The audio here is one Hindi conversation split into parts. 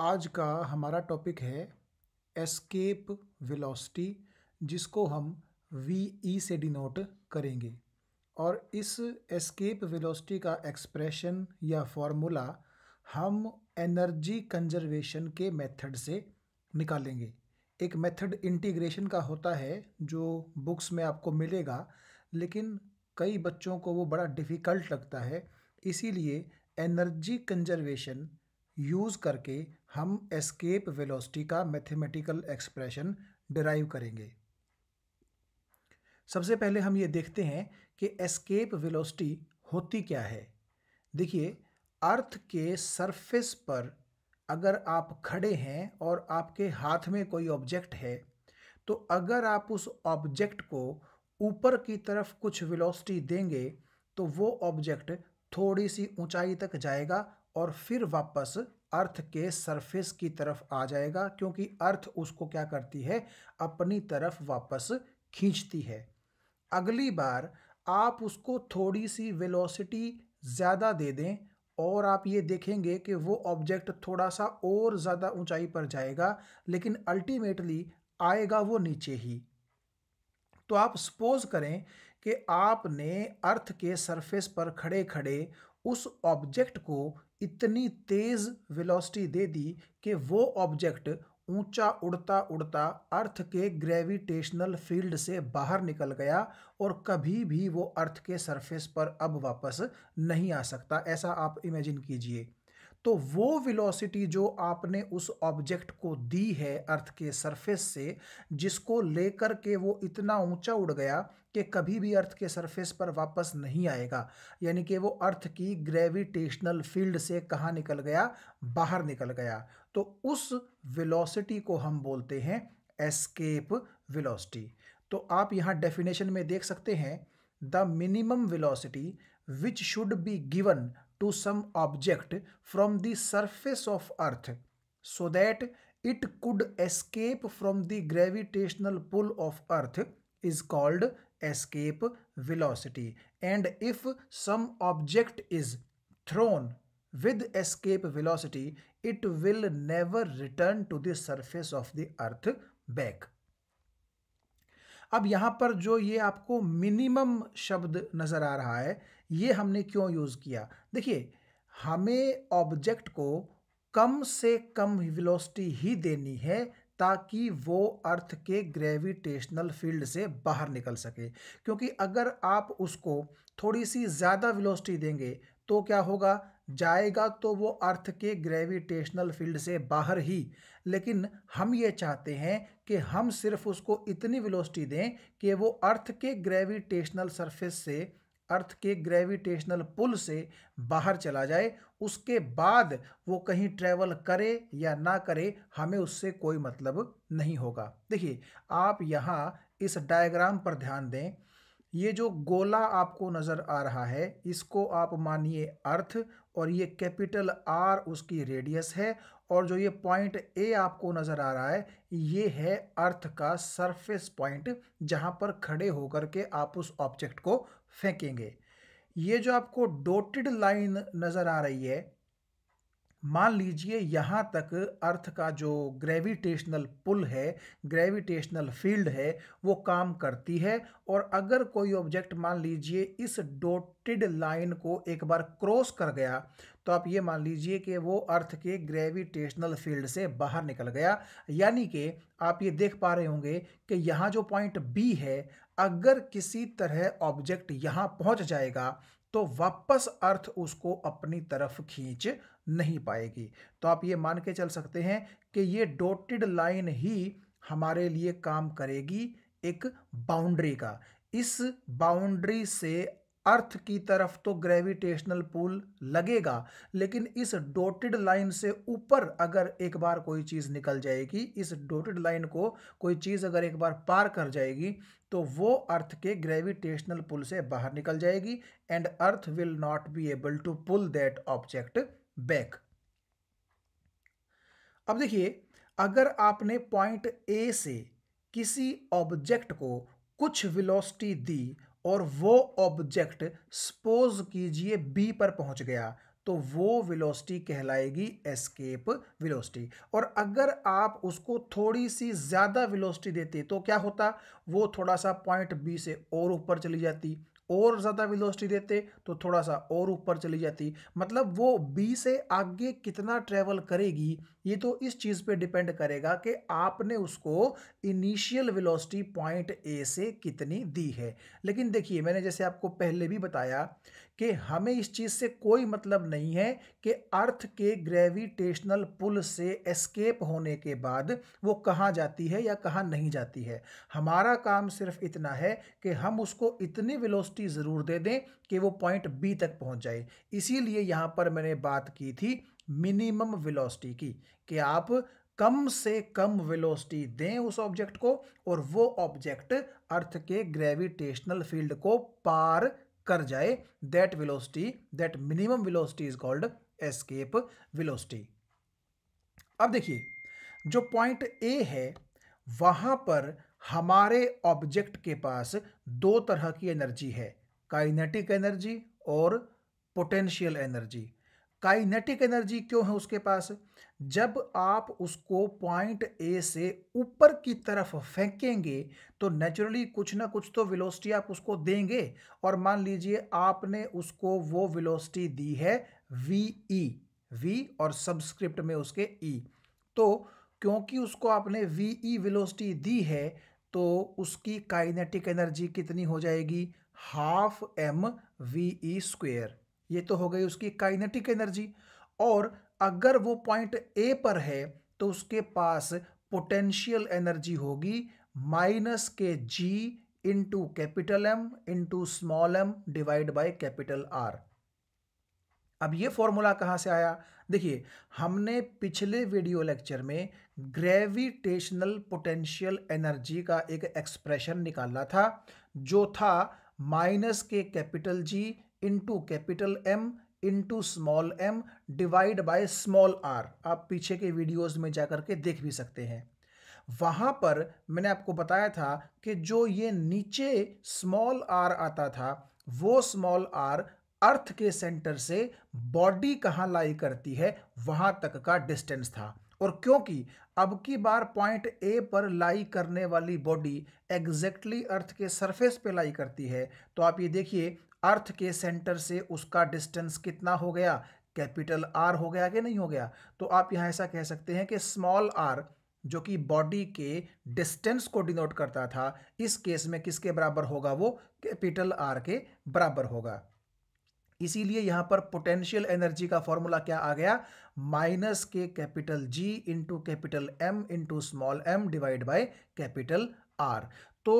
आज का हमारा टॉपिक है एस्केप वेलोसिटी जिसको हम वी ई e से डिनोट करेंगे और इस एस्केप वेलोसिटी का एक्सप्रेशन या फॉर्मूला हम एनर्जी कंजर्वेशन के मेथड से निकालेंगे एक मेथड इंटीग्रेशन का होता है जो बुक्स में आपको मिलेगा लेकिन कई बच्चों को वो बड़ा डिफ़िकल्ट लगता है इसीलिए एनर्जी कंजर्वेशन यूज़ करके हम एस्केप वेलोसिटी का मैथमेटिकल एक्सप्रेशन डिराइव करेंगे सबसे पहले हम ये देखते हैं कि एस्केप वेलोसिटी होती क्या है देखिए अर्थ के सरफेस पर अगर आप खड़े हैं और आपके हाथ में कोई ऑब्जेक्ट है तो अगर आप उस ऑब्जेक्ट को ऊपर की तरफ कुछ वेलोसिटी देंगे तो वो ऑब्जेक्ट थोड़ी सी ऊंचाई तक जाएगा और फिर वापस अर्थ के सरफेस की तरफ आ जाएगा क्योंकि अर्थ उसको क्या करती है अपनी तरफ वापस खींचती है अगली बार आप उसको थोड़ी सी वेलोसिटी ज़्यादा दे दें और आप ये देखेंगे कि वो ऑब्जेक्ट थोड़ा सा और ज़्यादा ऊंचाई पर जाएगा लेकिन अल्टीमेटली आएगा वो नीचे ही तो आप सपोज़ करें कि आपने अर्थ के सरफेस पर खड़े खड़े उस ऑब्जेक्ट को इतनी तेज़ वेलोसिटी दे दी कि वो ऑब्जेक्ट ऊंचा उड़ता उड़ता अर्थ के ग्रेविटेशनल फील्ड से बाहर निकल गया और कभी भी वो अर्थ के सरफेस पर अब वापस नहीं आ सकता ऐसा आप इमेजिन कीजिए तो वो वेलोसिटी जो आपने उस ऑब्जेक्ट को दी है अर्थ के सरफेस से जिसको लेकर के वो इतना ऊंचा उड़ गया कि कभी भी अर्थ के सरफेस पर वापस नहीं आएगा यानी कि वो अर्थ की ग्रेविटेशनल फील्ड से कहाँ निकल गया बाहर निकल गया तो उस वेलोसिटी को हम बोलते हैं एस्केप वेलोसिटी तो आप यहाँ डेफिनेशन में देख सकते हैं the minimum velocity which should be given to some object from the surface of earth so that it could escape from the gravitational pull of earth is called escape velocity and if some object is thrown with escape velocity it will never return to the surface of the earth back अब यहां पर जो ये आपको मिनिमम शब्द नजर आ रहा है ये हमने क्यों यूज़ किया देखिए हमें ऑब्जेक्ट को कम से कम वेलोसिटी ही देनी है ताकि वो अर्थ के ग्रेविटेशनल फील्ड से बाहर निकल सके क्योंकि अगर आप उसको थोड़ी सी ज़्यादा वेलोसिटी देंगे तो क्या होगा जाएगा तो वो अर्थ के ग्रेविटेशनल फील्ड से बाहर ही लेकिन हम ये चाहते हैं कि हम सिर्फ उसको इतनी वेलोसिटी दें कि वो अर्थ के ग्रेविटेशनल सरफेस से अर्थ के ग्रेविटेशनल पुल से बाहर चला जाए उसके बाद वो कहीं ट्रैवल करे या ना करे हमें उससे कोई मतलब नहीं होगा देखिए आप यहाँ इस डायग्राम पर ध्यान दें ये जो गोला आपको नज़र आ रहा है इसको आप मानिए अर्थ और ये कैपिटल आर उसकी रेडियस है और जो ये पॉइंट ए आपको नज़र आ रहा है ये है अर्थ का सरफेस पॉइंट जहाँ पर खड़े होकर के आप उस ऑब्जेक्ट को फेंकेंगे ये जो आपको डोटेड लाइन नज़र आ रही है मान लीजिए यहाँ तक अर्थ का जो ग्रेविटेशनल पुल है ग्रेविटेशनल फील्ड है वो काम करती है और अगर कोई ऑब्जेक्ट मान लीजिए इस डोटेड लाइन को एक बार क्रॉस कर गया तो आप ये मान लीजिए कि वो अर्थ के ग्रेविटेशनल फील्ड से बाहर निकल गया यानी कि आप ये देख पा रहे होंगे कि यहाँ जो पॉइंट बी है अगर किसी तरह ऑब्जेक्ट यहाँ पहुँच जाएगा तो वापस अर्थ उसको अपनी तरफ खींच नहीं पाएगी तो आप ये मान के चल सकते हैं कि ये डोटेड लाइन ही हमारे लिए काम करेगी एक बाउंड्री का इस बाउंड्री से अर्थ की तरफ तो ग्रेविटेशनल पुल लगेगा लेकिन इस डोटेड लाइन से ऊपर अगर एक बार कोई चीज़ निकल जाएगी इस डोटेड लाइन को कोई चीज़ अगर एक बार पार कर जाएगी तो वो अर्थ के ग्रेविटेशनल पुल से बाहर निकल जाएगी and earth will not be able to pull that object back अब देखिए अगर आपने पॉइंट ए से किसी ऑब्जेक्ट को कुछ विलोसिटी दी और वो ऑब्जेक्ट सपोज कीजिए बी पर पहुंच गया तो वो वेलोसिटी कहलाएगी एस्केप वेलोसिटी और अगर आप उसको थोड़ी सी ज़्यादा वेलोसिटी देते तो क्या होता वो थोड़ा सा पॉइंट बी से और ऊपर चली जाती और ज़्यादा वेलोसिटी देते तो थोड़ा सा और ऊपर चली जाती मतलब वो बी से आगे कितना ट्रेवल करेगी ये तो इस चीज़ पे डिपेंड करेगा कि आपने उसको इनिशियल वेलोसिटी पॉइंट ए से कितनी दी है लेकिन देखिए मैंने जैसे आपको पहले भी बताया कि हमें इस चीज़ से कोई मतलब नहीं है कि अर्थ के ग्रेविटेशनल पुल से एस्केप होने के बाद वो कहाँ जाती है या कहाँ नहीं जाती है हमारा काम सिर्फ इतना है कि हम उसको इतनी वेलोसिटी प्रवृत्ति ज़रूर दे दें कि वो पॉइंट बी तक पहुंच जाए इसीलिए यहाँ पर मैंने बात की थी मिनिमम वेलोसिटी की कि आप कम से कम वेलोसिटी दें उस ऑब्जेक्ट को और वो ऑब्जेक्ट अर्थ के ग्रेविटेशनल फील्ड को पार कर जाए that velocity that minimum velocity is called escape velocity अब देखिए जो पॉइंट ए है वहां पर हमारे ऑब्जेक्ट के पास दो तरह की एनर्जी है काइनेटिक एनर्जी और पोटेंशियल एनर्जी काइनेटिक एनर्जी क्यों है उसके पास जब आप उसको पॉइंट ए से ऊपर की तरफ फेंकेंगे तो नेचुरली कुछ ना कुछ तो वेलोसिटी आप उसको देंगे और मान लीजिए आपने उसको वो वेलोसिटी दी है वी ई वी और सब्सक्रिप्ट में उसके ई e. तो क्योंकि उसको आपने वी ई वेलोसिटी दी है तो उसकी काइनेटिक एनर्जी कितनी हो जाएगी half M V E square ये तो हो गई उसकी काइनेटिक एनर्जी और अगर वो पॉइंट ए पर है तो उसके पास पोटेंशियल एनर्जी होगी माइनस के G into capital M into small M divide by capital R अब ये फॉर्मूला कहाँ से आया देखिए हमने पिछले वीडियो लेक्चर में ग्रेविटेशनल पोटेंशियल एनर्जी का एक एक्सप्रेशन निकाला था जो था माइनस के capital G into capital M into small M divide by small R आप पीछे के वीडियोस में जाकर के देख भी सकते हैं वहाँ पर मैंने आपको बताया था कि जो ये नीचे स्मॉल आर आता था वो स्मॉल आर अर्थ के सेंटर से बॉडी कहाँ लाई करती है वहाँ तक का डिस्टेंस था और क्योंकि अब की बार पॉइंट ए पर लाई करने वाली बॉडी एग्जैक्टली अर्थ के सरफेस पे लाई करती है तो आप ये देखिए अर्थ के सेंटर से उसका डिस्टेंस कितना हो गया कैपिटल आर हो गया कि नहीं हो गया तो आप यहाँ ऐसा कह सकते हैं कि स्मॉल आर जो कि बॉडी के डिस्टेंस को डिनोट करता था इस केस में किसके बराबर होगा वो कैपिटल आर के बराबर होगा इसीलिए यहां पर पोटेंशियल एनर्जी का फॉर्मूला क्या आ गया माइनस के capital G into capital M into small M divide by capital R तो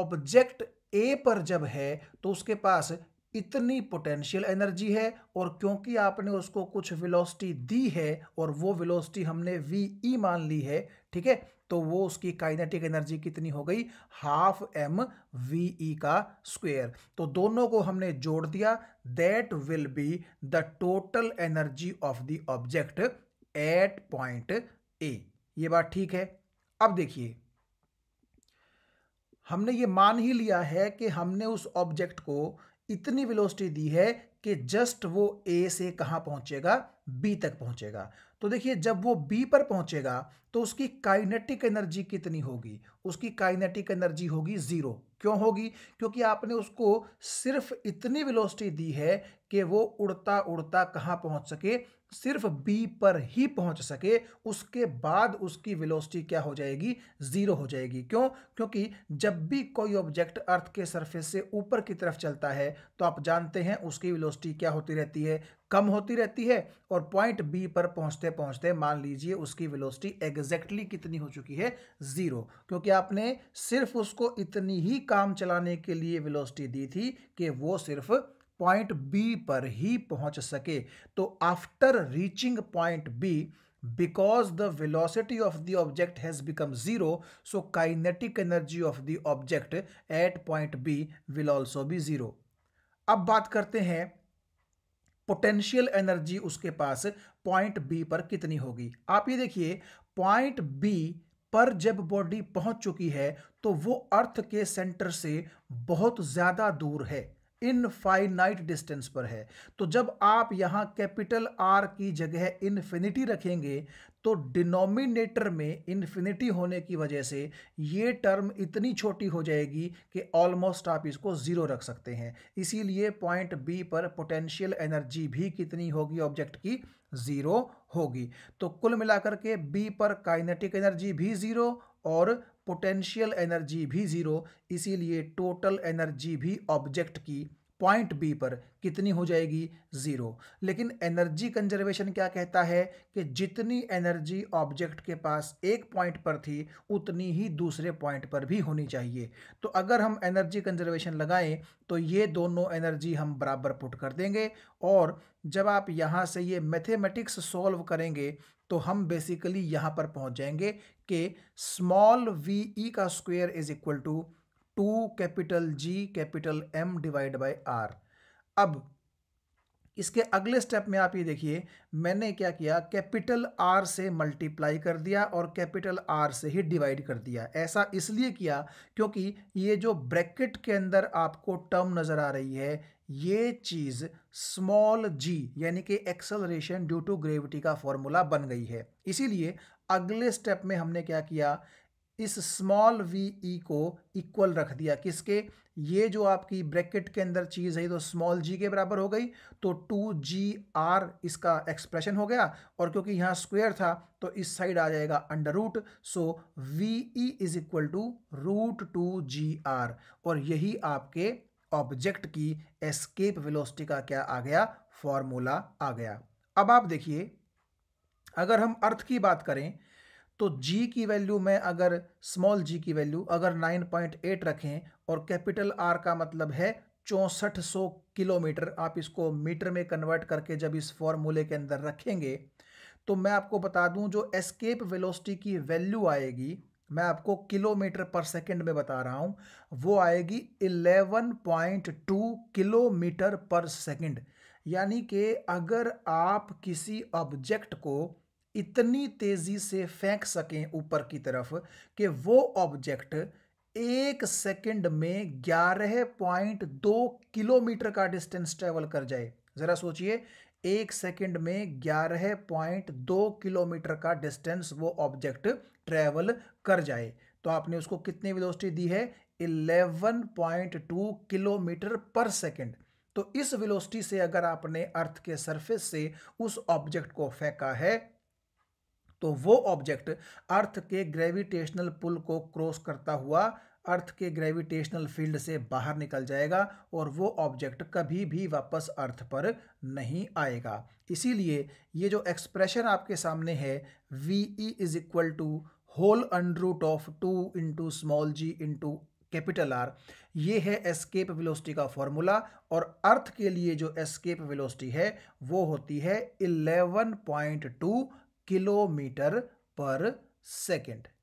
ऑब्जेक्ट ए पर जब है तो उसके पास इतनी पोटेंशियल एनर्जी है और क्योंकि आपने उसको कुछ वेलोसिटी दी है और वो वेलोसिटी हमने वी ई e मान ली है ठीक है तो वो उसकी काइनेटिक एनर्जी कितनी हो गई हाफ एम वी ई का स्क्वेयर तो दोनों को हमने जोड़ दिया that will be the total energy of the object at point A ये बात ठीक है अब देखिए हमने ये मान ही लिया है कि हमने उस ऑब्जेक्ट को इतनी वेलोसिटी दी है कि जस्ट वो ए से कहाँ पहुंचेगा बी तक पहुंचेगा तो देखिए जब वो बी पर पहुंचेगा तो उसकी काइनेटिक एनर्जी कितनी होगी उसकी काइनेटिक एनर्जी होगी ज़ीरो क्यों होगी क्योंकि आपने उसको सिर्फ इतनी वेलोसिटी दी है कि वो उड़ता उड़ता कहाँ पहुंच सके सिर्फ बी पर ही पहुंच सके उसके बाद उसकी वेलोसिटी क्या हो जाएगी ज़ीरो हो जाएगी क्यों क्योंकि जब भी कोई ऑब्जेक्ट अर्थ के सरफेस से ऊपर की तरफ चलता है तो आप जानते हैं उसकी वेलोसिटी क्या होती रहती है कम होती रहती है और पॉइंट बी पर पहुंचते पहुंचते मान लीजिए उसकी वेलोसिटी एग्जैक्टली कितनी हो चुकी है ज़ीरो क्योंकि आपने सिर्फ उसको इतनी ही काम चलाने के लिए वेलोसिटी दी थी कि वो सिर्फ़ पॉइंट बी पर ही पहुंच सके तो after reaching point B because the velocity of the object has become zero so kinetic energy of the object at point B will also be zero अब बात करते हैं पोटेंशियल एनर्जी उसके पास पॉइंट बी पर कितनी होगी आप ये देखिए पॉइंट बी पर जब बॉडी पहुंच चुकी है तो वो अर्थ के सेंटर से बहुत ज़्यादा दूर है इनफाइनाइट डिस्टेंस पर है तो जब आप यहाँ कैपिटल आर की जगह इन्फिनिटी रखेंगे तो डिनोमिनेटर में इन्फिनिटी होने की वजह से ये टर्म इतनी छोटी हो जाएगी कि ऑलमोस्ट आप इसको ज़ीरो रख सकते हैं इसीलिए पॉइंट बी पर पोटेंशियल एनर्जी भी कितनी होगी ऑब्जेक्ट की ज़ीरो होगी तो कुल मिलाकर के बी पर काइनेटिक एनर्जी भी ज़ीरो और पोटेंशियल एनर्जी भी ज़ीरो इसीलिए टोटल एनर्जी भी ऑब्जेक्ट की पॉइंट बी पर कितनी हो जाएगी ज़ीरो लेकिन एनर्जी कंजर्वेशन क्या कहता है कि जितनी एनर्जी ऑब्जेक्ट के पास एक पॉइंट पर थी उतनी ही दूसरे पॉइंट पर भी होनी चाहिए तो अगर हम एनर्जी कंजर्वेशन लगाएं तो ये दोनों एनर्जी हम बराबर पुट कर देंगे और जब आप यहाँ से ये मैथेमेटिक्स सॉल्व करेंगे तो हम बेसिकली यहाँ पर पहुँच जाएंगे कि स्मॉल वी ई का square is equal to two capital G capital M divide by R अब इसके अगले स्टेप में आप ये देखिए मैंने क्या किया कैपिटल आर से मल्टीप्लाई कर दिया और कैपिटल आर से ही डिवाइड कर दिया ऐसा इसलिए किया क्योंकि ये जो ब्रैकेट के अंदर आपको टर्म नज़र आ रही है ये चीज़ स्मॉल जी यानी कि एक्सलरेशन ड्यू टू ग्रेविटी का फॉर्मूला बन गई है इसीलिए अगले स्टेप में हमने क्या किया इस स्मॉल वी ई को इक्वल रख दिया किसके ये जो आपकी ब्रैकेट के अंदर चीज़ है तो स्मॉल जी के बराबर हो गई तो टू जी आर इसका एक्सप्रेशन हो गया और क्योंकि यहाँ स्क्वेयर था तो इस साइड आ जाएगा under root so V E is equal to root two G R और यही आपके ऑब्जेक्ट की एस्केप वेलोसिटी का क्या आ गया फॉर्मूला आ गया अब आप देखिए अगर हम अर्थ की बात करें तो जी की वैल्यू में अगर स्मॉल जी की वैल्यू अगर 9.8 रखें और कैपिटल आर का मतलब है चौंसठ सौ किलोमीटर आप इसको मीटर में कन्वर्ट करके जब इस फॉर्मूले के अंदर रखेंगे तो मैं आपको बता दूं जो एस्केप वेलोसिटी की वैल्यू आएगी मैं आपको किलोमीटर पर सेकंड में बता रहा हूं वो आएगी 11.2 किलोमीटर पर सेकंड यानी कि अगर आप किसी ऑब्जेक्ट को इतनी तेज़ी से फेंक सकें ऊपर की तरफ कि वो ऑब्जेक्ट एक सेकंड में 11.2 किलोमीटर का डिस्टेंस ट्रेवल कर जाए ज़रा सोचिए एक सेकंड में ग्यारह पॉइंट दो किलोमीटर का डिस्टेंस वो ऑब्जेक्ट ट्रेवल कर जाए तो आपने उसको कितनी वेलोसिटी दी है 11.2 किलोमीटर पर सेकंड तो इस वेलोसिटी से अगर आपने अर्थ के सरफेस से उस ऑब्जेक्ट को फेंका है तो वो ऑब्जेक्ट अर्थ के ग्रेविटेशनल पुल को क्रॉस करता हुआ अर्थ के ग्रेविटेशनल फील्ड से बाहर निकल जाएगा और वो ऑब्जेक्ट कभी भी वापस अर्थ पर नहीं आएगा इसीलिए ये जो एक्सप्रेशन आपके सामने है V E is equal to whole under root of two into small G into capital R ये है एस्केप वेलोसिटी का फॉर्मूला और अर्थ के लिए जो एस्केप वेलोसिटी है वो होती है 11.2 किलोमीटर पर सेकंड